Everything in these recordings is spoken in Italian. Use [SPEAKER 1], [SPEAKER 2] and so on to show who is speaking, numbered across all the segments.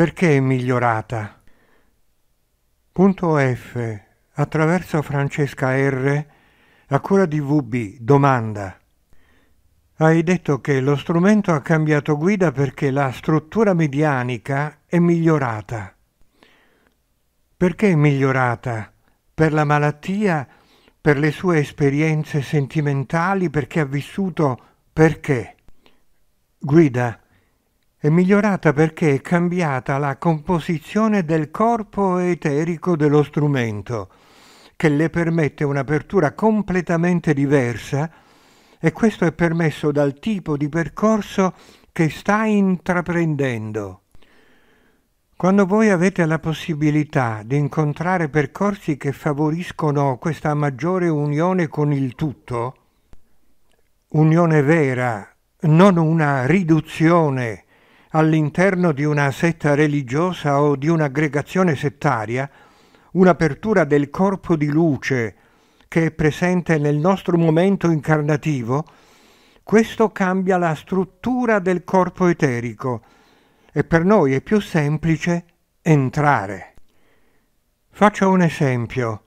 [SPEAKER 1] Perché è migliorata? Punto F. Attraverso Francesca R. A cura di VB. Domanda. Hai detto che lo strumento ha cambiato guida perché la struttura medianica è migliorata. Perché è migliorata? Per la malattia? Per le sue esperienze sentimentali? Perché ha vissuto? Perché? Guida. È migliorata perché è cambiata la composizione del corpo eterico dello strumento, che le permette un'apertura completamente diversa e questo è permesso dal tipo di percorso che sta intraprendendo. Quando voi avete la possibilità di incontrare percorsi che favoriscono questa maggiore unione con il tutto, unione vera, non una riduzione all'interno di una setta religiosa o di un'aggregazione settaria un'apertura del corpo di luce che è presente nel nostro momento incarnativo, questo cambia la struttura del corpo eterico e per noi è più semplice entrare. Faccio un esempio.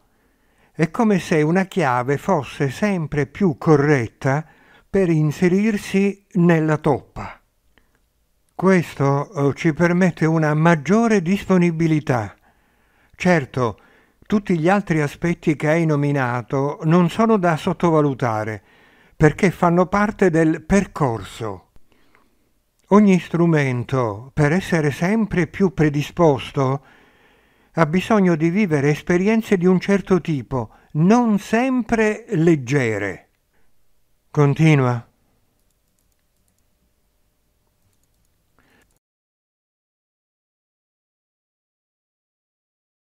[SPEAKER 1] È come se una chiave fosse sempre più corretta per inserirsi nella toppa. Questo eh, ci permette una maggiore disponibilità. Certo, tutti gli altri aspetti che hai nominato non sono da sottovalutare, perché fanno parte del percorso. Ogni strumento, per essere sempre più predisposto, ha bisogno di vivere esperienze di un certo tipo, non sempre leggere. Continua.